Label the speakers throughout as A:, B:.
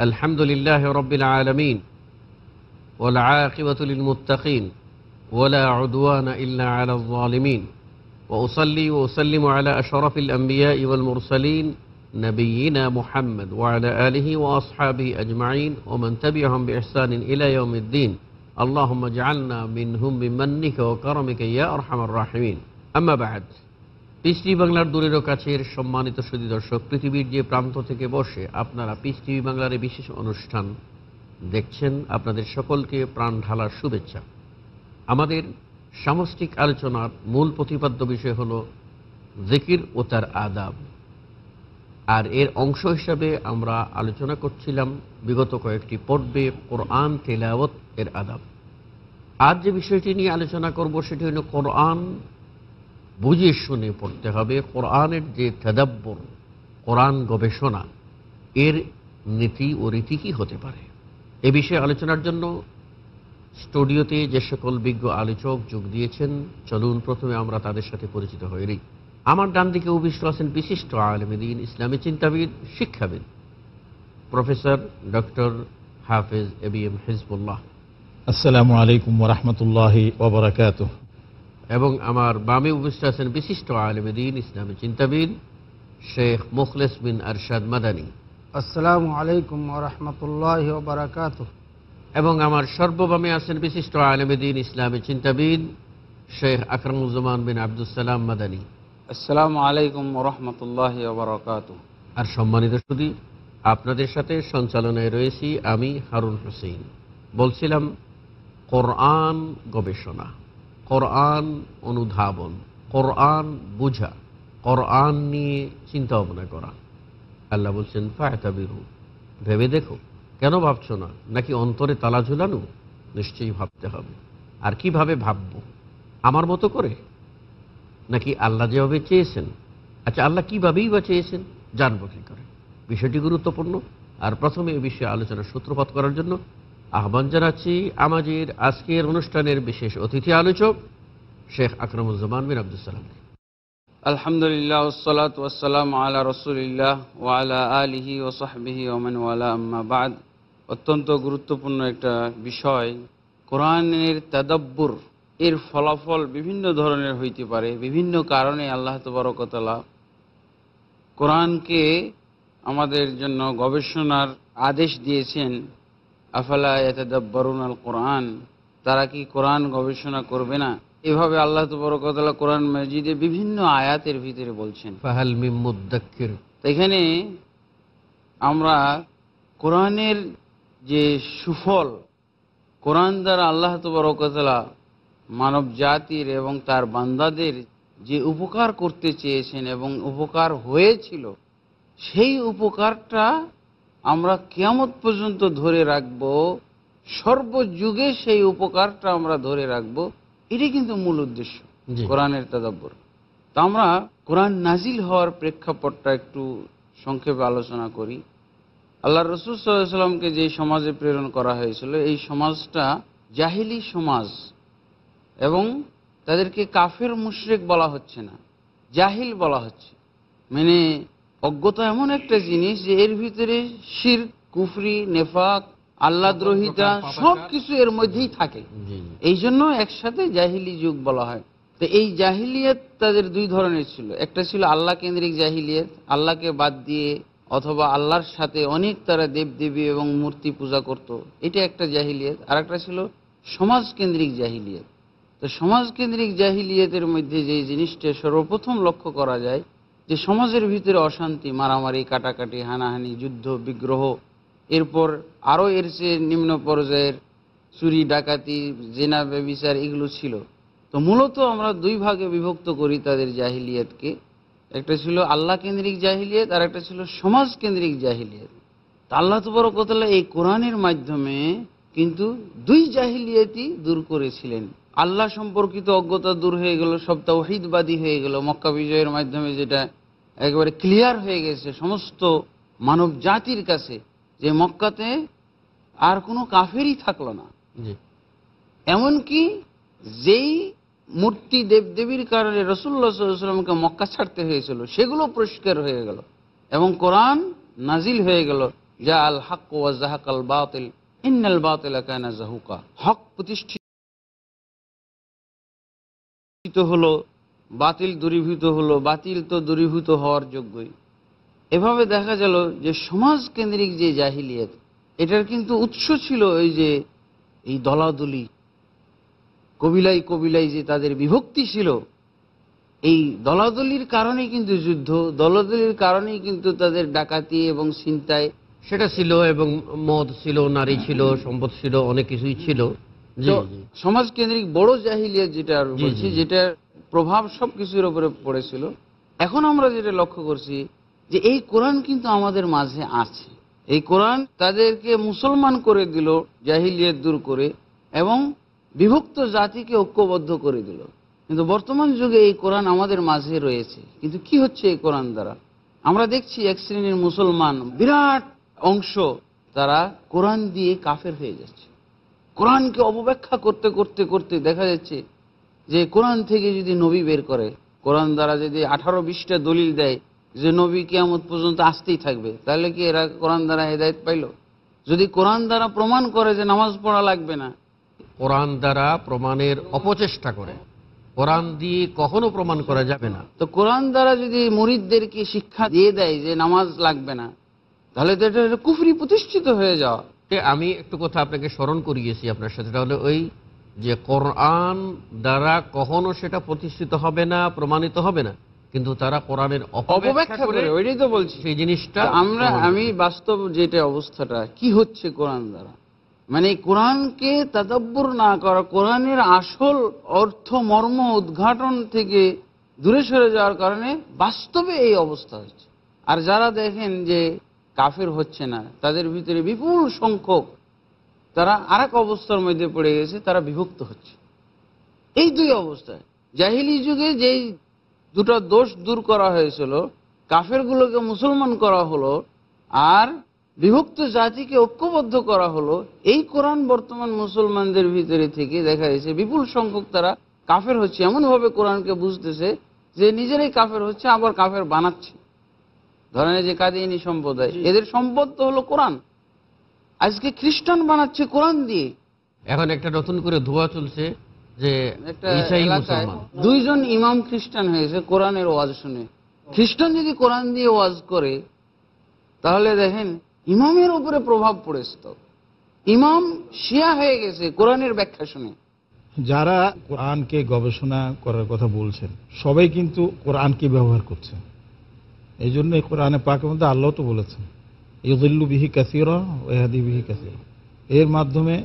A: الحمد لله رب العالمين والعاقبة للمتقين ولا عدوان إلا على الظالمين وأصلي وأسلم على أشرف الأنبياء والمرسلين نبينا محمد وعلى آله وأصحابه أجمعين ومن تبعهم بإحسان إلى يوم الدين اللهم اجعلنا منهم بمنك وكرمك يا أرحم الراحمين أما بعد piece বাংলার দূরেরও কাছের সম্মানিত সুদী দর্শক পৃথিবীর যে প্রান্ত থেকে বসে আপনারা পিস টিভি বাংলার বিশেষ অনুষ্ঠান দেখছেন আপনাদের সকলকে প্রাণ ঢালার শুভেচ্ছা আমাদের সামষ্টিক আলোচনার মূল প্রতিপাদ্য বিষয় হল জিকির ও তার আদাব আর এর অংশ হিসাবে আমরা আলোচনা করছিলাম বিগত কয়েকটি পর্বে কোরআন তেলাওত এর আদাব আজ যে বিষয়টি নিয়ে আলোচনা করব সেটি হল কোরআন বুঝে শুনে পড়তে হবে কোরআনের যে তেদাব্বর কোরআন গবেষণা এর নীতি ও রীতি কী হতে পারে এ বিষয়ে আলোচনার জন্য স্টুডিওতে যে সকল বিজ্ঞ আলোচক যোগ দিয়েছেন চলুন প্রথমে আমরা তাদের সাথে পরিচিত হয়ে নিই আমার ডান দিকে অভিষ্ট আছেন বিশিষ্ট আলমদিন ইসলামী চিন্তাবিদ শিক্ষাবিদ professor doctor Hafez A B M Hezbollah
B: আসসালামু আলাইকুম রহমতুল্লাহ ওবরাকাতুহ
A: এবং আমার বামে উপস্থিত আছেন বিশিষ্ট আলমদিন ইসলামী চিন্তাবিদ শেখ মুখলেস বিন আরশাদ মাদানী
C: আসসালামু আলাইকুম রহমতুল্লাহ বারাকাত
A: এবং আমার সর্ববামে আছেন বিশিষ্ট আলমদিন ইসলামী চিন্তাবিদ শেখ আকরমুজ্জামান বিন আবদুসালাম মাদানী
D: আসসালামু আলাইকুম রহমতুল্লাহ বারাকাত
A: আর সম্মানিত শুধু আপনাদের সাথে সঞ্চালনায় রয়েছি আমি হারুন হোসেন বলছিলাম কোরআন গবেষণা কোরআন অনুধাবন কোরআন বুঝা কোরআন নিয়ে চিন্তা ভাবনা করা আল্লাহ বলছেন ফায়তাবিরু ভেবে দেখো কেন ভাবছো না নাকি অন্তরে তালা ঝুলানো নিশ্চয়ই ভাবতে হবে আর কিভাবে ভাববো আমার মতো করে নাকি আল্লাহ যেভাবে চেয়েছেন আচ্ছা আল্লাহ কীভাবেই বা চেয়েছেন জানবো কী করে বিষয়টি গুরুত্বপূর্ণ আর প্রথমে এ বিষয়ে আলোচনার সূত্রপাত করার জন্য আহ্বান জানাচ্ছি আমাদের আজকের অনুষ্ঠানের বিশেষ অতিথি আলোচক শেখ আকরমুজ্জামান বিন আবদুসালামকে
D: আলহামদুলিল্লাহ ওসলাত ওসালাম আলা রসুলিল্লাহ ওয়ালা আলিহি ও সাহবিহি ওমান ওয়ালা আম্মাবাদ অত্যন্ত গুরুত্বপূর্ণ একটা বিষয় কোরআনের তাদাব্বুর এর ফলাফল বিভিন্ন ধরনের হইতে পারে বিভিন্ন কারণে আল্লাহ তবরকতলা কোরআনকে আমাদের জন্য গবেষণার আদেশ দিয়েছেন আফালা এতদাব্বরুন আল কোরআন তারা কি কোরআন গবেষণা করবে না এভাবে আল্লাহ তবরকতলা কোরআন মসজিদে বিভিন্ন আয়াতের ভিতরে বলছেন এখানে আমরা কোরআনের যে সুফল কোরআন দ্বারা আল্লাহ তবরকতলা মানব জাতির এবং তার বান্দাদের যে উপকার করতে চেয়েছেন এবং উপকার হয়েছিল সেই উপকারটা আমরা কিয়ামত পর্যন্ত ধরে রাখব সর্বযুগে সেই উপকারটা আমরা ধরে রাখব এটি কিন্তু মূল উদ্দেশ্য কোরআনের তাদাব্বর তো আমরা কোরআন নাজিল হওয়ার প্রেক্ষাপটটা একটু সংক্ষেপে আলোচনা করি আল্লাহ রসুল সাল্লাহিসাল্লামকে যে সমাজে প্রেরণ করা হয়েছিল এই সমাজটা জাহিলি সমাজ এবং তাদেরকে কাফের মুশরেক বলা হচ্ছে না জাহিল বলা হচ্ছে মানে অজ্ঞতা এমন একটা জিনিস যে এর ভিতরে শির কুফরি নেফাক দ্রোহিতা সব কিছু এর মধ্যেই থাকে এই জন্য একসাথে জাহিলি যুগ বলা হয় তো এই জাহিলিয়াত তাদের দুই ধরনের ছিল একটা ছিল আল্লাহ কেন্দ্রিক জাহিলিয়াত আল্লাহকে বাদ দিয়ে অথবা আল্লাহর সাথে অনেক তারা দেবদেবী এবং মূর্তি পূজা করত। এটা একটা জাহিলিয়াত আর একটা ছিল সমাজ কেন্দ্রিক জাহিলিয়াত তো সমাজ কেন্দ্রিক জাহিলিয়াতের মধ্যে যে জিনিসটা সর্বপ্রথম লক্ষ্য করা যায় যে সমাজের ভিতরে অশান্তি মারামারি কাটাকাটি হানাহানি যুদ্ধ বিগ্রহ এরপর আরও এর চেয়ে নিম্ন পর্যায়ের চুরি ডাকাতি জেনা ব্যবিচার এগুলো ছিল তো মূলত আমরা দুই ভাগে বিভক্ত করি তাদের জাহিলিয়াতকে একটা ছিল আল্লাহ কেন্দ্রিক জাহিলিয়াত আর একটা ছিল সমাজ কেন্দ্রিক জাহিলিয়াত তা আল্লাহ তুবর কোতলা এই কোরআনের মাধ্যমে কিন্তু দুই জাহিলিয়াতই দূর করেছিলেন আল্লাহ সম্পর্কিত অজ্ঞতা দূর হয়ে গেল সব তাওহিদবাদী হয়ে গেল মক্কা বিজয়ের মাধ্যমে যেটা একেবারে ক্লিয়ার হয়ে গেছে সমস্ত মানব জাতির কাছে যে মক্কাতে আর কোনো কাফেরই থাকলো না এমনকি যেই মূর্তি দেবদেবীর কারণে সাল্লামকে মক্কা ছাড়তে হয়েছিল সেগুলো পরিষ্কার হয়ে গেল এবং কোরআন নাজিল হয়ে গেল যা আল হাক ওয়াজাহাক আল বাতিল ইন্নাল বাতিল জাহুকা হক প্রতিষ্ঠিত হলো বাতিল দূরীভূত হলো বাতিল তো দূরীভূত হওয়ার যোগ্যই এভাবে দেখা গেল যে সমাজ কেন্দ্রিক যে জাহিলিয়াত এটার কিন্তু উৎস ছিল এই যে এই দলাদলি কবিলাই কবিলাই যে তাদের বিভক্তি ছিল এই দলাদলির কারণে কিন্তু যুদ্ধ দলাদলির কারণেই কিন্তু তাদের ডাকাতি এবং
A: চিন্তায় সেটা ছিল এবং মদ ছিল নারী ছিল সম্পদ ছিল অনেক কিছুই ছিল সমাজ কেন্দ্রিক বড় জাহিলিয়া যেটা বলছি যেটা প্রভাব সব কিছুর
D: ওপরে পড়েছিল এখন আমরা যেটা লক্ষ্য করছি যে এই কোরআন কিন্তু আমাদের মাঝে আছে এই কোরআন তাদেরকে মুসলমান করে দিল জাহিলিয়ত দূর করে এবং বিভক্ত জাতিকে ঐক্যবদ্ধ করে দিল কিন্তু বর্তমান যুগে এই কোরআন আমাদের মাঝে রয়েছে কিন্তু কি হচ্ছে এই কোরআন দ্বারা আমরা দেখছি এক শ্রেণীর মুসলমান বিরাট অংশ তারা কোরআন দিয়ে কাফের হয়ে যাচ্ছে কোরআনকে অপব্যাখ্যা করতে করতে করতে দেখা যাচ্ছে যে কোরআন থেকে যদি নবী বের করে কোরআন দ্বারা যদি আঠারো বিশটা দলিল দেয় যে নবী কেয়ামত পর্যন্ত আসতেই থাকবে তাহলে কি এরা কোরআন দ্বারা হেদায়ত পাইল যদি কোরআন দ্বারা প্রমাণ করে যে নামাজ পড়া লাগবে না
A: কোরআন দ্বারা প্রমাণের অপচেষ্টা করে কোরআন দিয়ে কখনো প্রমাণ করা যাবে না
D: তো কোরআন দ্বারা যদি মরিদদেরকে শিক্ষা দিয়ে দেয় যে নামাজ লাগবে না
A: তাহলে তো এটা কুফরি প্রতিষ্ঠিত হয়ে যাওয়া আমি একটু কথা আপনাকে স্মরণ করিয়েছি আপনার সাথে তাহলে ওই যে কোরআন দ্বারা কখনো সেটা প্রতিষ্ঠিত হবে না প্রমাণিত হবে না কিন্তু তারা কোরআনের অপব্যাখ্যা করে ওইটাই তো বলছি সেই জিনিসটা আমরা আমি
D: বাস্তব যেটা অবস্থাটা কি হচ্ছে কোরআন দ্বারা মানে কোরআনকে তাদব্বর না করা কোরআনের আসল অর্থ মর্ম উদ্ঘাটন থেকে দূরে সরে যাওয়ার কারণে বাস্তবে এই অবস্থা হচ্ছে আর যারা দেখেন যে কাফের হচ্ছে না তাদের ভিতরে বিপুল সংখ্যক তারা আর অবস্থার মধ্যে পড়ে গেছে তারা বিভক্ত হচ্ছে এই দুই অবস্থায় জাহিলি যুগে যেই দুটো দোষ দূর করা হয়েছিল কাফেরগুলোকে মুসলমান করা হলো আর বিভক্ত জাতিকে ঐক্যবদ্ধ করা হলো এই কোরআন বর্তমান মুসলমানদের ভিতরে থেকে দেখা যাচ্ছে বিপুল সংখ্যক তারা কাফের হচ্ছে এমনভাবে কোরআনকে বুঝতেছে যে নিজেরাই কাফের হচ্ছে আবার কাফের বানাচ্ছে ধরেন যে কাদিনী সম্প্রদায় এদের সম্পদ তো হলো কোরআন আজকে খ্রিস্টান বানাচ্ছে কোরআন দিয়ে
A: এখন একটা নতুন করে ধোয়া চলছে যে
D: দুইজন ইমাম খ্রিস্টান হয়েছে কোরআনের ওয়াজ শুনে খ্রিস্টান যদি কোরআন দিয়ে ওয়াজ করে তাহলে দেখেন ইমামের উপরে প্রভাব পড়েছে তো ইমাম শিয়া হয়ে গেছে কোরআনের ব্যাখ্যা শুনে
B: যারা কোরআনকে গবেষণা করার কথা বলছেন সবাই কিন্তু কোরআনকে ব্যবহার করছে এই জন্য কোরআনে পাকে মধ্যে আল্লাহ তো বলেছেন ইদুল্লু বিহি কাসিরা ওয়াহাদি বিহি কাসিরা এর মাধ্যমে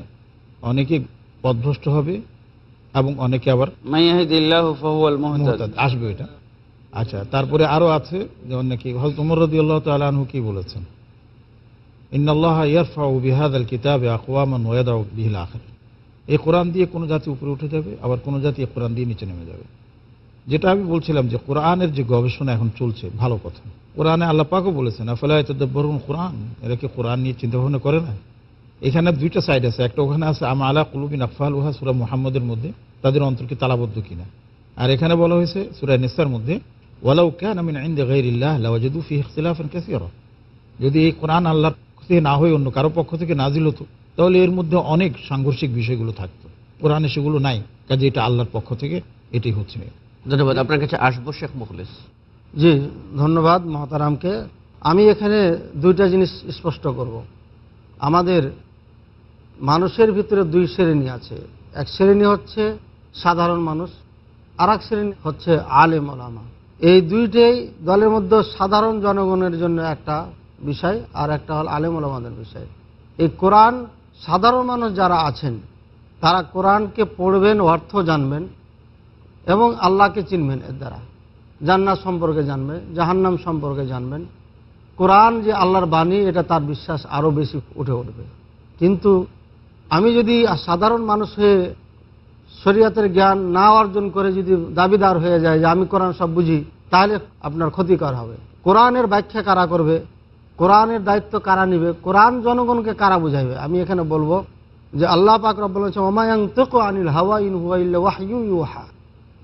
B: অনেকে পদভ্রষ্ট হবে এবং অনেকে আবার আসবে এটা আচ্ছা তারপরে আরও আছে যে অনেকে হজরত উমর রদি আল্লাহ তালু কি বলেছেন ইয়ারফা বিহাদ আল কিতাব বিহিল আখের এই কোরআন দিয়ে কোনো জাতি উপরে উঠে যাবে আবার কোনো জাতি কোরআন দিয়ে নিচে নেমে যাবে যেটা আমি বলছিলাম যে কোরআনের যে গবেষণা এখন চলছে ভালো কথা কোরআনে আল্লাপাকও বলেছেন আফলা বরুন কোরআন এরা কি কোরআন নিয়ে চিন্তা ভাবনা করে না এখানে দুইটা সাইড আছে একটা ওখানে আছে আমা আলা কুলুবিন আফাল উহা সুরা মোহাম্মদের মধ্যে তাদের অন্তরকে তালাবদ্ধ কিনা আর এখানে বলা হয়েছে সুরা নিসার মধ্যে ওয়ালাউ ক্যান আমিন আইন দেখাইল্লাহ ফি যদি এই কোরআন আল্লাহর থেকে না হয়ে অন্য কারো পক্ষ থেকে নাজিল হতো তাহলে এর মধ্যে অনেক সাংঘর্ষিক বিষয়গুলো থাকতো কোরআনে সেগুলো নাই কাজে এটা আল্লাহর পক্ষ থেকে এটাই হচ্ছে ধন্যবাদ আপনার কাছে আসবো
C: শেখ মুখলেস জি ধন্যবাদ মহতারামকে আমি এখানে দুইটা জিনিস স্পষ্ট করব। আমাদের মানুষের ভিতরে দুই শ্রেণী আছে এক শ্রেণী হচ্ছে সাধারণ মানুষ আর এক শ্রেণী হচ্ছে আলে মলামা এই দুইটাই দলের মধ্যে সাধারণ জনগণের জন্য একটা বিষয় আর একটা হল আলেম মলামাদের বিষয় এই কোরআন সাধারণ মানুষ যারা আছেন তারা কোরআনকে পড়বেন অর্থ জানবেন এবং আল্লাহকে চিনবেন এর দ্বারা জান্নাত সম্পর্কে জানবে জাহান্নাম সম্পর্কে জানবেন কোরআন যে আল্লাহর বাণী এটা তার বিশ্বাস আরও বেশি উঠে উঠবে কিন্তু আমি যদি সাধারণ মানুষ হয়ে শরীয়তের জ্ঞান না অর্জন করে যদি দাবিদার হয়ে যায় যে আমি কোরআন সব বুঝি তাহলে আপনার ক্ষতিকর হবে কোরআনের ব্যাখ্যা কারা করবে কোরআনের দায়িত্ব কারা নিবে কোরআন জনগণকে কারা বুঝাইবে আমি এখানে বলবো যে আল্লাহ পাক বলেছে ওমায়াং তোকো আনিল হাওয়া ইন ইউ ইউ হা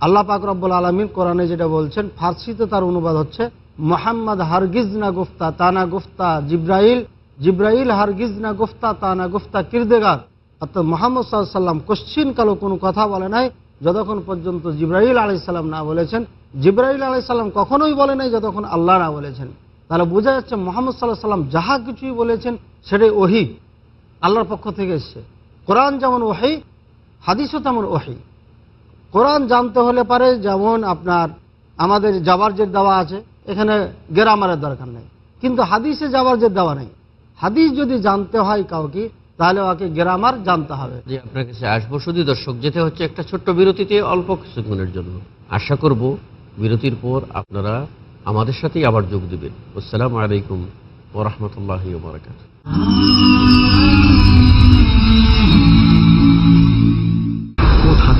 C: আল্লাহ পাক রব্বুল আলমিন কোরআনে যেটা বলছেন ফার্সিতে তার অনুবাদ হচ্ছে মোহাম্মদ হারগিজ না গুফতা তানা গুফতা জিব্রাইল জিব্রাইল হারগিজ না গুফতা তানা গুফতা কিরদেগার অর্থাৎ মোহাম্মদ সাল্লাম কোশ্চিন কালো কোনো কথা বলে নাই যতক্ষণ পর্যন্ত জিব্রাইল আলাইসাল্লাম না বলেছেন জিব্রাইল আলাইসাল্লাম কখনোই বলে নাই যতক্ষণ আল্লাহ না বলেছেন তাহলে বোঝা যাচ্ছে মোহাম্মদ সাল্লাহ সাল্লাম যাহা কিছুই বলেছেন সেটাই ওহি আল্লাহর পক্ষ থেকে এসছে কোরআন যেমন ওহি হাদিসও তেমন ওহি কোরআন জানতে হলে পারে যেমন আপনার আমাদের যাবার যে দেওয়া আছে এখানে গেরামারের দরকার নেই কিন্তু হাদিসে যাবার যে দেওয়া নেই হাদিস যদি জানতে হয় কাউকে তাহলে ওকে গ্রামার জানতে হবে
A: যে আপনার কাছে আসবো শুধু দর্শক যেতে হচ্ছে একটা ছোট্ট বিরতিতে অল্প কিছুক্ষণের জন্য আশা করব বিরতির পর আপনারা আমাদের সাথেই আবার যোগ দেবেন আসসালামু আলাইকুম ওরহমতুল্লাহ বারকাত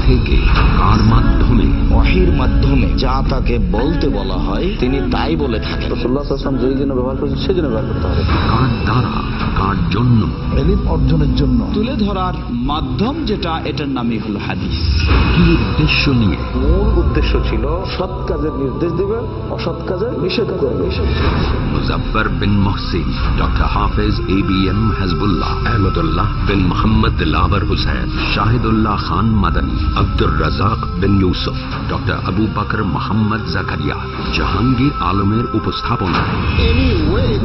E: থেকে
B: কার মাধ্যমে অহির মাধ্যমে যা তাকে বলতে বলা হয় তিনি তাই বলে থাকেন রসুল্লাহাম যেই জন্য ব্যবহার করেছেন সেই জন্য ব্যবহার করতে হবে
E: কার দ্বারা কার জন্য এলিম অর্জনের জন্য
B: তুলে ধরার মাধ্যম যেটা এটার নামই হলো হাদিস
E: কি উদ্দেশ্য নিয়ে
B: মূল উদ্দেশ্য ছিল সৎ কাজের নির্দেশ দিবে অসৎ কাজের নিষেধ করবে
E: মুজাফফর বিন Mohsin doctor Hafez A B M Hasbullah Ahmadullah bin Mohammad লাভার হুসেন শাহিদুল্লাহ খান মাদানী আব্দুর রাজাক বিন ইউসুফ ডক্টর আবু বাকর মোহাম্মদ জাকারিয়া জাহাঙ্গীর আলমের উপস্থাপনা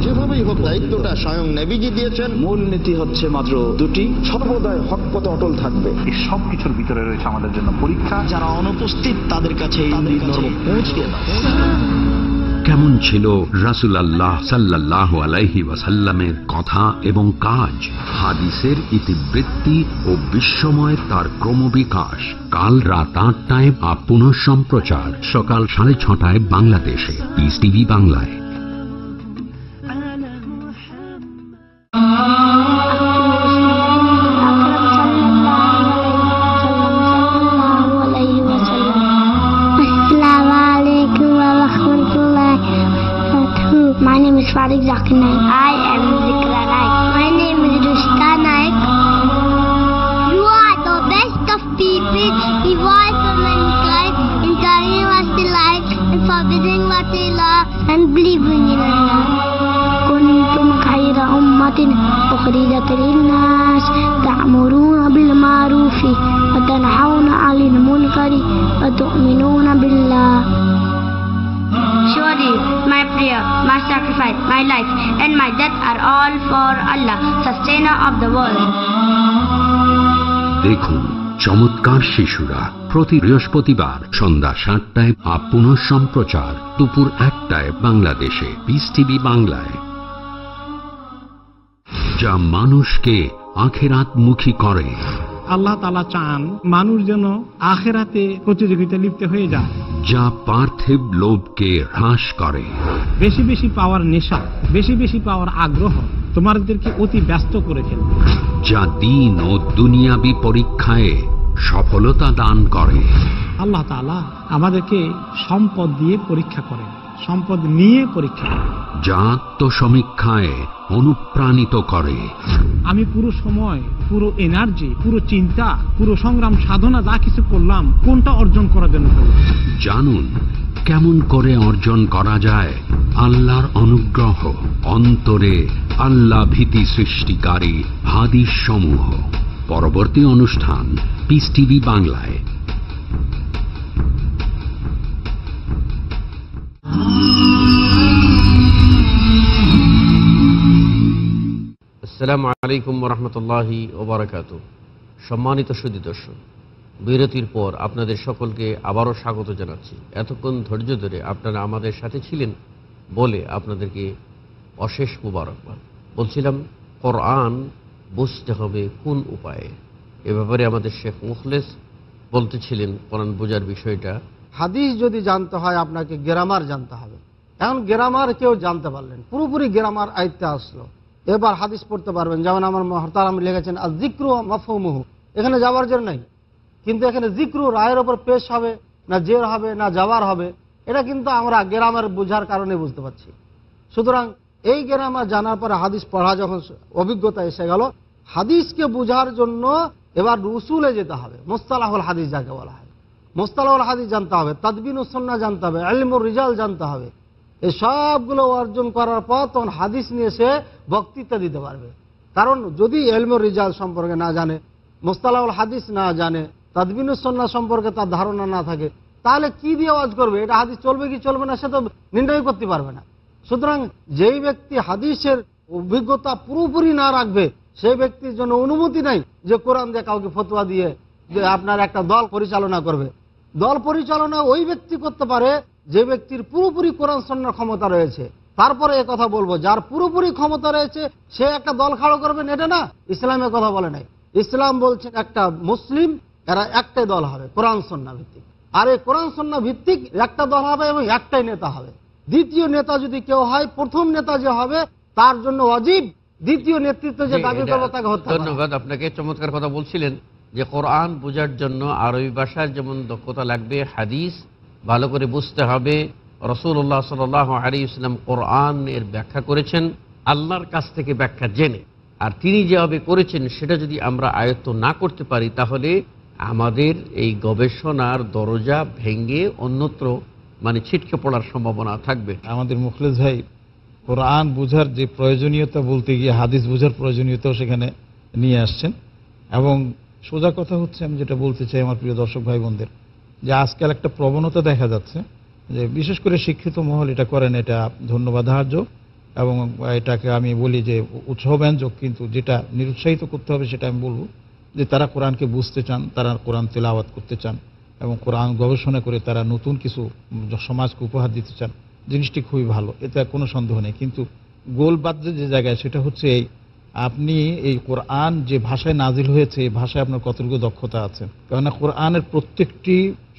B: যেভাবেই দায়িত্বটা স্বয়ং নেবিজি দিয়েছেন মূল হচ্ছে মাত্র দুটি সর্বদাই হক অটল থাকবে এই সব কিছুর ভিতরে রয়েছে আমাদের জন্য পরীক্ষা যারা অনুপস্থিত তাদের কাছে
E: কেমন ছিল রাসুল আল্লাহ সাল্লাহ আলাইহি ওয়াসাল্লামের কথা এবং কাজ হাদিসের ইতিবৃত্তি ও বিশ্বময় তার ক্রমবিকাশ কাল রাত আটটায় আপ সম্প্রচার সকাল সাড়ে ছটায় বাংলাদেশে বাংলায়
D: prayer, my sacrifice, my life, and my death are all for Allah, sustainer of the world.
E: দেখুন চমৎকার শিশুরা প্রতি বৃহস্পতিবার সন্ধ্যা সাতটায় আপ পুনঃ সম্প্রচার দুপুর একটায় বাংলাদেশে বিস টিভি বাংলায় যা মানুষকে আখেরাত মুখী করে আল্লাহ তালা
B: চান মানুষ যেন আখেরাতে প্রতিযোগিতা লিপ্ত হয়ে যায়
E: যা পার্থিব লোভকে হ্রাস করে
B: বেশি বেশি পাওয়ার নেশা বেশি বেশি পাওয়ার আগ্রহ তোমাদেরকে অতি ব্যস্ত করে ফেলবে
E: যা দিন ও দুনিয়াবি পরীক্ষায় সফলতা দান করে
B: আল্লাহ তালা আমাদেরকে সম্পদ দিয়ে পরীক্ষা করেন সম্পদ নিয়ে পরীক্ষা
E: যা আত্মসমীক্ষায় অনুপ্রাণিত করে
B: আমি পুরো সময় পুরো এনার্জি পুরো চিন্তা পুরো সংগ্রাম সাধনা যা কিছু করলাম কোনটা অর্জন করার জন্য
E: জানুন কেমন করে অর্জন করা যায় আল্লাহর অনুগ্রহ অন্তরে আল্লাহ ভীতি সৃষ্টিকারী হাদিস সমূহ পরবর্তী অনুষ্ঠান পিস টিভি বাংলায়
A: আসসালামু আলাইকুম রহমতুল্লাহি ওবরাকাত সম্মানিত সুদী দর্শক বিরতির পর আপনাদের সকলকে আবারও স্বাগত জানাচ্ছি এতক্ষণ ধৈর্য ধরে আপনারা আমাদের সাথে ছিলেন বলে আপনাদেরকে অশেষ মুবারকবাদ বলছিলাম কোরআন বুঝতে হবে কোন উপায়ে এ ব্যাপারে আমাদের শেখ মুখলেস বলতেছিলেন কোরআন বোঝার বিষয়টা
C: হাদিস যদি জানতে হয় আপনাকে গ্রামার জানতে হবে এখন গ্রামার কেউ জানতে পারলেন পুরোপুরি গ্রামার আয়ত্তে আসলো এবার হাদিস পড়তে পারবেন যেমন আমার মহতার আমি লিখেছেন আর জিক্রু মফুমুহু এখানে যাওয়ার জন্য নেই কিন্তু এখানে জিক্রু রায়ের ওপর পেশ হবে না জের হবে না যাওয়ার হবে এটা কিন্তু আমরা গ্রামের বোঝার কারণে বুঝতে পারছি সুতরাং এই গ্রামার জানার পরে হাদিস পড়া যখন অভিজ্ঞতা এসে গেল হাদিসকে বোঝার জন্য এবার রুসুলে যেতে হবে মোস্তালাহুল হাদিস যাকে বলা হয় মোস্তালাহুল হাদিস জানতে হবে তাদবিন উসন্না জানতে হবে আলিমুর রিজাল জানতে হবে এই সবগুলো অর্জন করার পর তখন হাদিস নিয়ে সে বক্তৃতা দিতে পারবে কারণ যদি এলম রিজাল সম্পর্কে না জানে মোস্তালাউল হাদিস না জানে সন্না সম্পর্কে তার ধারণা না থাকে তাহলে কি দিয়ে ওয়াজ করবে এটা হাদিস চলবে কি চলবে না সে তো নির্ণয় করতে পারবে না সুতরাং যেই ব্যক্তি হাদিসের অভিজ্ঞতা পুরোপুরি না রাখবে সেই ব্যক্তির জন্য অনুমতি নাই যে কোরআন দিয়ে কাউকে ফতুয়া দিয়ে যে আপনার একটা দল পরিচালনা করবে দল পরিচালনা ওই ব্যক্তি করতে পারে যে ব্যক্তির পুরোপুরি কোরআন সন্ন্যার ক্ষমতা রয়েছে তারপরে এ কথা বলবো যার পুরোপুরি ক্ষমতা রয়েছে সে একটা দল খাড়ো করবে এটা না ইসলামের কথা বলে নাই ইসলাম বলছে একটা মুসলিম এরা একটাই দল হবে কোরআন সন্না ভিত্তিক আর এই কোরআন সন্না ভিত্তিক একটা দল হবে এবং একটাই নেতা হবে দ্বিতীয় নেতা যদি কেউ হয় প্রথম নেতা যে হবে তার জন্য অজীব দ্বিতীয় নেতৃত্ব যে দাবি করবো তাকে হত্যা ধন্যবাদ
A: আপনাকে চমৎকার কথা বলছিলেন যে কোরআন বোঝার জন্য আরবি ভাষার যেমন দক্ষতা লাগবে হাদিস ভালো করে বুঝতে হবে রসুল্লাহ সাল আলী ইসলাম কোরআন এর ব্যাখ্যা করেছেন আল্লাহর কাছ থেকে ব্যাখ্যা জেনে আর তিনি যেভাবে করেছেন সেটা যদি আমরা আয়ত্ত না করতে পারি তাহলে আমাদের এই গবেষণার দরজা ভেঙে অন্যত্র মানে ছিটকে পড়ার সম্ভাবনা থাকবে আমাদের মুখলেজ ভাই কোরআন বোঝার যে প্রয়োজনীয়তা বলতে
B: গিয়ে হাদিস বোঝার প্রয়োজনীয়তাও সেখানে নিয়ে আসছেন এবং সোজা কথা হচ্ছে আমি যেটা বলতে চাই আমার প্রিয় দর্শক ভাই বোনদের যে আজকাল একটা প্রবণতা দেখা যাচ্ছে যে বিশেষ করে শিক্ষিত মহল এটা করেন এটা ধন্যবাদার্য এবং এটাকে আমি বলি যে উৎসাহব্যঞ্জক কিন্তু যেটা নিরুৎসাহিত করতে হবে সেটা আমি বলবো যে তারা কোরআনকে বুঝতে চান তারা কোরআন তেলাওয়াত করতে চান এবং কোরআন গবেষণা করে তারা নতুন কিছু সমাজকে উপহার দিতে চান জিনিসটি খুবই ভালো এতে কোনো সন্দেহ নেই কিন্তু গোল যে জায়গায় সেটা হচ্ছে এই আপনি এই কোরআন যে ভাষায় নাজিল হয়েছে এই ভাষায় আপনার কতটুকু দক্ষতা আছে কেননা কোরআনের প্রত্যেকটি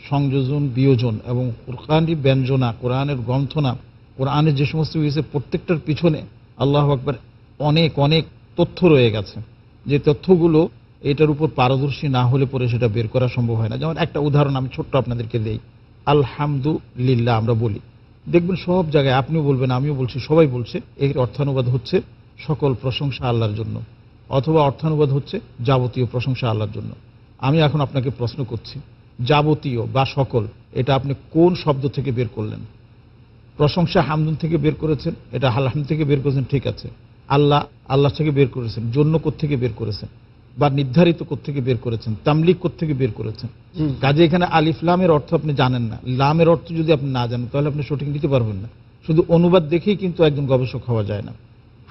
B: সংযোজন বিয়োজন এবং কোরআনটি ব্যঞ্জনা কোরআনের গ্রন্থনা কোরআনের যে সমস্ত হয়েছে প্রত্যেকটার পিছনে আল্লাহ আকবার অনেক অনেক তথ্য রয়ে গেছে যে তথ্যগুলো এটার উপর পারদর্শী না হলে পরে সেটা বের করা সম্ভব হয় না যেমন একটা উদাহরণ আমি ছোট্ট আপনাদেরকে দেই আলহামদুলিল্লাহ আমরা বলি দেখবেন সব জায়গায় আপনিও বলবেন আমিও বলছি সবাই বলছে এর অর্থানুবাদ হচ্ছে সকল প্রশংসা আল্লাহর জন্য অথবা অর্থানুবাদ হচ্ছে যাবতীয় প্রশংসা আল্লাহর জন্য আমি এখন আপনাকে প্রশ্ন করছি যাবতীয় বা সকল এটা আপনি কোন শব্দ থেকে বের করলেন প্রশংসা হামদুন থেকে বের করেছেন এটা হালহাম থেকে বের করেছেন ঠিক আছে আল্লাহ আল্লাহ থেকে বের করেছেন জন্য থেকে বের করেছেন বা নির্ধারিত থেকে বের করেছেন তামলিক থেকে বের করেছেন কাজে এখানে আলিফলামের অর্থ আপনি জানেন না লামের অর্থ যদি আপনি না জানেন তাহলে আপনি সঠিক নিতে পারবেন না শুধু অনুবাদ দেখেই কিন্তু একজন গবেষক হওয়া যায় না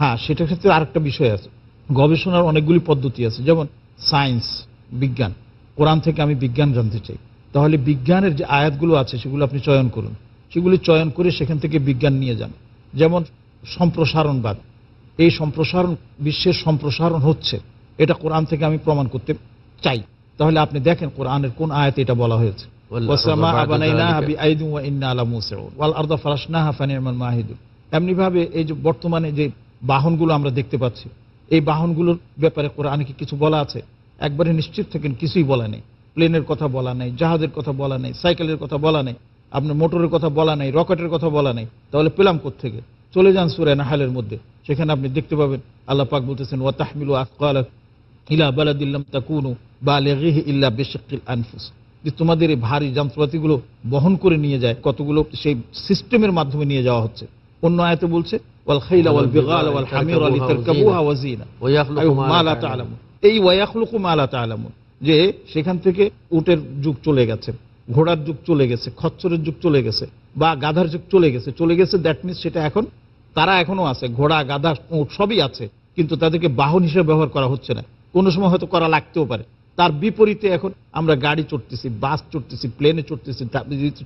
B: হ্যাঁ সেটার ক্ষেত্রে আরেকটা বিষয় আছে গবেষণার অনেকগুলি পদ্ধতি আছে যেমন সায়েন্স বিজ্ঞান কোরআন থেকে আমি বিজ্ঞান জানতে চাই তাহলে বিজ্ঞানের যে আয়াতগুলো আছে সেগুলো আপনি চয়ন করুন সেগুলি চয়ন করে সেখান থেকে বিজ্ঞান নিয়ে যান যেমন সম্প্রসারণবাদ এই সম্প্রসারণ বিশ্বের সম্প্রসারণ হচ্ছে এটা কোরআন থেকে আমি প্রমাণ করতে চাই তাহলে আপনি দেখেন কোরআনের কোন আয়াতে এটা বলা হয়েছে এমনিভাবে এই যে বর্তমানে যে বাহনগুলো আমরা দেখতে পাচ্ছি এই বাহনগুলোর ব্যাপারে কোরআনে কিছু বলা আছে একবারে নিশ্চিত থাকেন কিছুই বলা নেই প্লেনের কথা বলা নেই জাহাজের কথা বলা নেই সাইকেলের কথা বলা নেই আপনার মোটরের কথা বলা নেই রকেটের কথা বলা নেই তাহলে পেলাম থেকে চলে যান সুরে নাহালের মধ্যে সেখানে আপনি দেখতে পাবেন আল্লাহ পাক বলতেছেন ওয়া তাহমিলু আকাল ইলা বালাদিল্লাম তাকুনু বালেগিহ ইল্লা বেশিল আনফুস যে তোমাদের এই ভারী যন্ত্রপাতিগুলো বহন করে নিয়ে যায় কতগুলো সেই সিস্টেমের মাধ্যমে নিয়ে যাওয়া হচ্ছে অন্য আয়তে বলছে ওয়াল খাইলা ওয়াল বিগাল ওয়াল হামির আলী তারকাবুহা ওয়াজিনা ওয়া ইয়াখলুকু মা লা তা'লামুন এই ওয়াইয়াখলুকু মালা তালামুন যে সেখান থেকে উটের যুগ চলে গেছে ঘোড়ার যুগ চলে গেছে খচ্চরের যুগ চলে গেছে বা গাধার যুগ চলে গেছে চলে গেছে দ্যাট মিনস সেটা এখন তারা এখনও আছে ঘোড়া গাধা উট সবই আছে কিন্তু তাদেরকে বাহন হিসেবে ব্যবহার করা হচ্ছে না কোনো সময় হয়তো করা লাগতেও পারে তার বিপরীতে এখন আমরা গাড়ি চড়তেছি বাস চড়তেছি প্লেনে চড়তেছি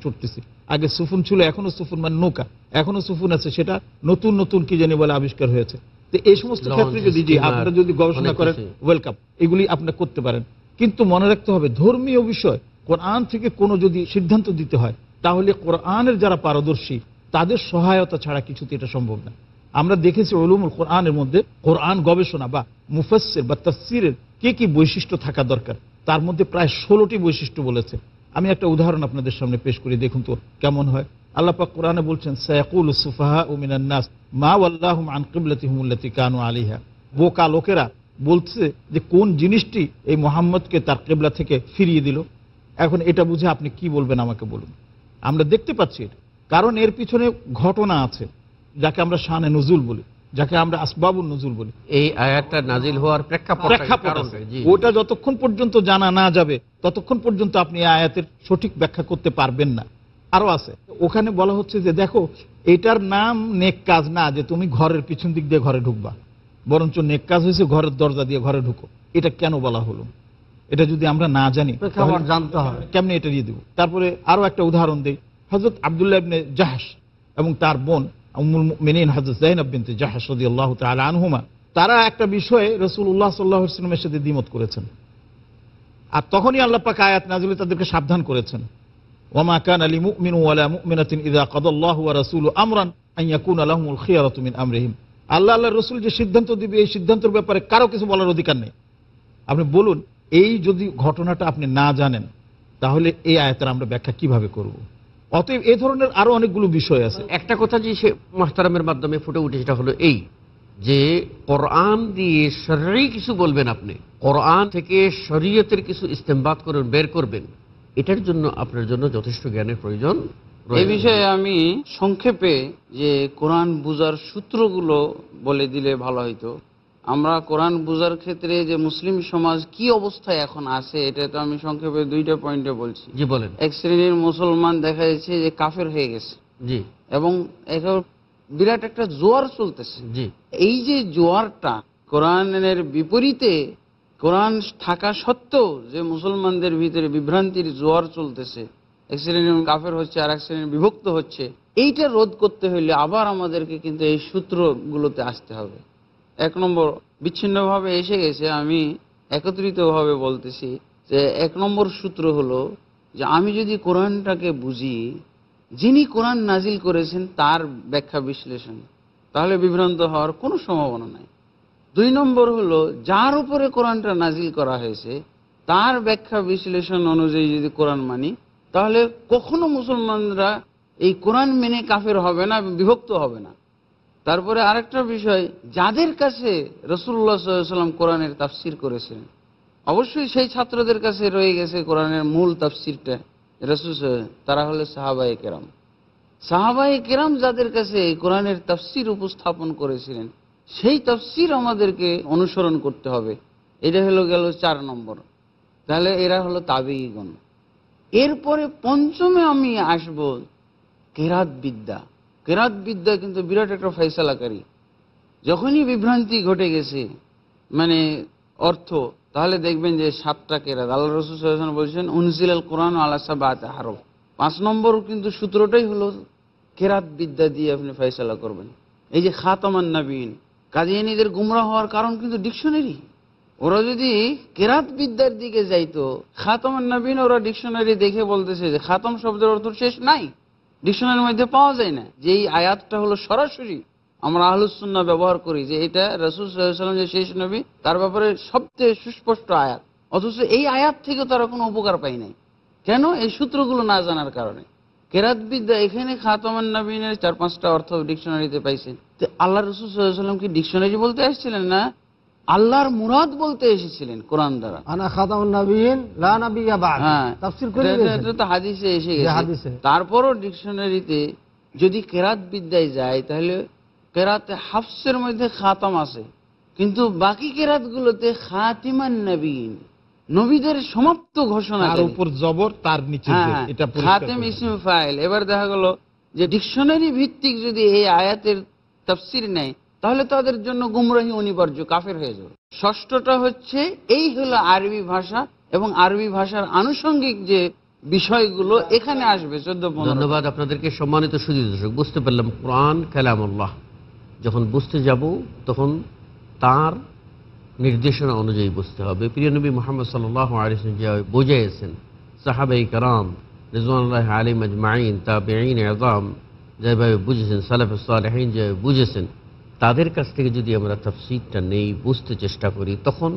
B: চড়তেছি আগে সুফুন ছিল এখনও সুফুন মানে নৌকা এখনও সুফুন আছে সেটা নতুন নতুন কি জানি বলে আবিষ্কার হয়েছে তো এই সমস্ত ক্ষেত্রে যদি যে আপনারা যদি গবেষণা করেন ওয়েলকাম এগুলি আপনারা করতে পারেন কিন্তু মনে রাখতে হবে ধর্মীয় বিষয় কোরআন থেকে কোনো যদি সিদ্ধান্ত দিতে হয় তাহলে কোরআনের যারা পারদর্শী তাদের সহায়তা ছাড়া কিছুতে এটা সম্ভব না আমরা দেখেছি ওলুমুল কোরআনের মধ্যে কোরআন গবেষণা বা মুফাসের বা তাসিরের কি কি বৈশিষ্ট্য থাকা দরকার তার মধ্যে প্রায় ষোলোটি বৈশিষ্ট্য বলেছে আমি একটা উদাহরণ আপনাদের সামনে পেশ করি দেখুন তো কেমন হয় কোরআনে বলছেন সুফাহা উমিনান নাস মা আল্লাহম আন কানু আলিহা বোকা লোকেরা বলছে যে কোন জিনিসটি এই মোহাম্মদকে তার কেবলা থেকে ফিরিয়ে দিল এখন এটা বুঝে আপনি কি বলবেন আমাকে বলুন আমরা দেখতে পাচ্ছি কারণ এর পিছনে ঘটনা আছে যাকে আমরা শানে নজুল বলি যাকে আমরা আসবাবুল নজুল বলি
A: এই আয়াতটা নাজিল হওয়ার প্রেক্ষাপট ওটা
B: যতক্ষণ পর্যন্ত জানা না যাবে ততক্ষণ পর্যন্ত আপনি আয়াতের সঠিক ব্যাখ্যা করতে পারবেন না আরো আছে ওখানে বলা হচ্ছে যে দেখো এটার নাম নেক কাজ না যে তুমি ঘরের পিছন দিক দিয়ে ঘরে ঢুকবা বরঞ্চ নেক কাজ হয়েছে ঘরের দরজা দিয়ে ঘরে ঢুকো এটা কেন বলা হলো এটা যদি আমরা না জানি জানতে হবে কেমনি এটা দিয়ে দেব তারপরে আরো একটা উদাহরণ দিই হজরত আবদুল্লাহ ইবনে জাহাস এবং তার বোন উমুল মেনিন হজরত জাইনাব বিনতে জাহাস সদি আল্লাহ আনহুমা তারা একটা বিষয়ে রসুল্লাহ সাল্লাহ ইসলামের সাথে দ্বিমত করেছেন আর তখনই আল্লাহ পাক আয়াত নাজুলি তাদেরকে সাবধান করেছেন ওমা কান আলী মুমিন ওয়ালা মুমিনাতিন ইদা কদল্লাহ ওয়া রাসূল আমরান আন ইয়াকুনা লাহুমুল খিয়ারাতু মিন আমরিহিম আল্লাহ আল্লাহর রাসূল যে সিদ্ধান্ত দিবে এই সিদ্ধান্তের ব্যাপারে কারো কিছু বলার অধিকার নেই আপনি বলুন এই যদি ঘটনাটা আপনি না জানেন তাহলে এই আয়তার আমরা ব্যাখ্যা কিভাবে করব। অতএব এ ধরনের আরো অনেকগুলো বিষয়
A: আছে একটা কথা যে সে মাহতারামের মাধ্যমে ফুটে উঠে সেটা হলো এই যে কোরআন দিয়ে শরীর কিছু বলবেন আপনি কোরআন থেকে শরীয়তের কিছু ইস্তেমবাদ করবেন বের করবেন এটার জন্য আপনার জন্য যথেষ্ট জ্ঞানের প্রয়োজন এই বিষয়ে
D: আমি সংক্ষেপে যে কোরআন বুজার সূত্রগুলো বলে দিলে ভালো হইতো আমরা কোরআন বুজার ক্ষেত্রে যে মুসলিম সমাজ কি অবস্থায় এখন আছে এটা তো আমি সংক্ষেপে দুইটা পয়েন্টে বলছি জি বলেন এক শ্রেণীর মুসলমান দেখা যাচ্ছে যে কাফের হয়ে গেছে জি এবং বিরাট একটা জোয়ার চলতেছে জি এই যে জোয়ারটা কোরআনের বিপরীতে কোরআন থাকা সত্ত্বেও যে মুসলমানদের ভিতরে বিভ্রান্তির জোয়ার চলতেছে এক শ্রেণীর কাফের হচ্ছে আর এক শ্রেণীর বিভক্ত হচ্ছে এইটা রোধ করতে হইলে আবার আমাদেরকে কিন্তু এই সূত্রগুলোতে আসতে হবে এক নম্বর বিচ্ছিন্নভাবে এসে গেছে আমি একত্রিতভাবে বলতেছি যে এক নম্বর সূত্র হলো যে আমি যদি কোরআনটাকে বুঝি যিনি কোরআন নাজিল করেছেন তার ব্যাখ্যা বিশ্লেষণ তাহলে বিভ্রান্ত হওয়ার কোনো সম্ভাবনা নাই দুই নম্বর হলো যার উপরে কোরআনটা নাজিল করা হয়েছে তার ব্যাখ্যা বিশ্লেষণ অনুযায়ী যদি কোরআন মানি তাহলে কখনো মুসলমানরা এই কোরআন মেনে কাফের হবে না বিভক্ত হবে না তারপরে আরেকটা বিষয় যাদের কাছে রসুল্লাহ সাল্লাম কোরআনের তাফসির করেছেন অবশ্যই সেই ছাত্রদের কাছে রয়ে গেছে কোরআনের মূল তাফসিরটা রসুল তারা হলে সাহাবাহিকেরাম সাহাবাহিকেরাম কেরাম যাদের কাছে কোরআনের তাফসির উপস্থাপন করেছিলেন সেই তফসির আমাদেরকে অনুসরণ করতে হবে এটা হলো গেল চার নম্বর তাহলে এরা হলো তাবেইগণ এরপরে পঞ্চমে আমি আসব কেরাত বিদ্যা কেরাত বিদ্যা কিন্তু বিরাট একটা ফয়সালাকারী যখনই বিভ্রান্তি ঘটে গেছে মানে অর্থ তাহলে দেখবেন যে সাতটা কেরাত আল্লাহ রসুল বলছেন উনসিল আল কোরআন আল্লাহ সাবাত হারব পাঁচ নম্বর কিন্তু সূত্রটাই হলো কেরাত বিদ্যা দিয়ে আপনি ফয়সালা করবেন এই যে খাতমান নবীন কাদিয়ানিদের গুমরা হওয়ার কারণ কিন্তু ডিকশনারি ওরা যদি কেরাত বিদ্যার দিকে যাইতো খাতম নবীন ওরা ডিকশনারি দেখে বলতেছে যে খাতম শব্দের অর্থ শেষ নাই ডিকশনারির মধ্যে পাওয়া যায় না যে এই আয়াতটা হলো সরাসরি আমরা আহলুসুন্না ব্যবহার করি যে এটা রসুল সাল্লাম যে শেষ নবী তার ব্যাপারে সবচেয়ে সুস্পষ্ট আয়াত অথচ এই আয়াত থেকে তারা কোনো উপকার পায় নাই কেন এই সূত্রগুলো না জানার কারণে কেরাতবিদ্যা এখানে খাতামান নাবিনের চার পাঁচটা অর্থ ডিকশনারিতে পাইছেন তো আল্লাহ রসুল সাল্লাম কি ডিকশনারি বলতে আসছিলেন না
C: আল্লাহর মুরাদ বলতে এসেছিলেন কোরআন দ্বারা হ্যাঁ।
D: হাদিসে এসে গেছে তারপরও ডিকশনারিতে যদি কেরাত বিদ্যায় যায় তাহলে কেরাতে হাফসের মধ্যে খাতাম আছে কিন্তু বাকি কেরাতগুলোতে খাতিমান নবীন নবীদের সমাপ্ত ঘোষণা তার
B: উপর জবর তার
D: নিচে হ্যাঁ, এটা খাতেম ইসম ফাইল এবার দেখা গেল যে ডিকশনারি ভিত্তিক যদি এই আয়াতের তাফসির নেয় তাহলে তাদের জন্য গুমরাহি অনিবার্য কাফের হয়ে যাবে ষষ্ঠটা হচ্ছে এই হলো আরবি ভাষা এবং আরবি ভাষার আনুষঙ্গিক যে বিষয়গুলো এখানে আসবে চোদ্দ ধন্যবাদ
A: আপনাদেরকে সম্মানিত সুযোগ দর্শক বুঝতে পারলাম কোরআন কালামুল্লাহ যখন বুঝতে যাব তখন তার নির্দেশনা অনুযায়ী বুঝতে হবে প্রিয়নবী মোহাম্মদ সাল্লাহ আলিয়ান যা সাহাবাই কারাম রিজওয়ানুল্লাহ আলী মজমাইন তাবেইন আজাম যেভাবে বুঝেছেন সালাফসালহীন যেভাবে বুঝেছেন তাদের কাছ থেকে যদি আমরা তফসিদটা নেই বুঝতে চেষ্টা করি তখন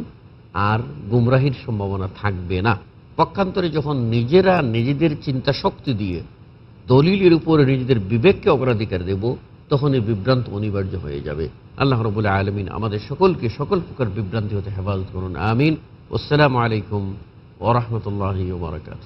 A: আর গুমরাহির সম্ভাবনা থাকবে না পক্ষান্তরে যখন নিজেরা নিজেদের চিন্তা শক্তি দিয়ে দলিলের উপরে নিজেদের বিবেককে অগ্রাধিকার দেব তখন এই বিভ্রান্ত অনিবার্য হয়ে যাবে আল্লাহ রবুল্লা আলমিন আমাদের সকলকে সকল প্রকার বিভ্রান্তি হতে হেফাজত করুন আমিন আসসালামু আলাইকুম ওরহমতুল্লাহ বারকাত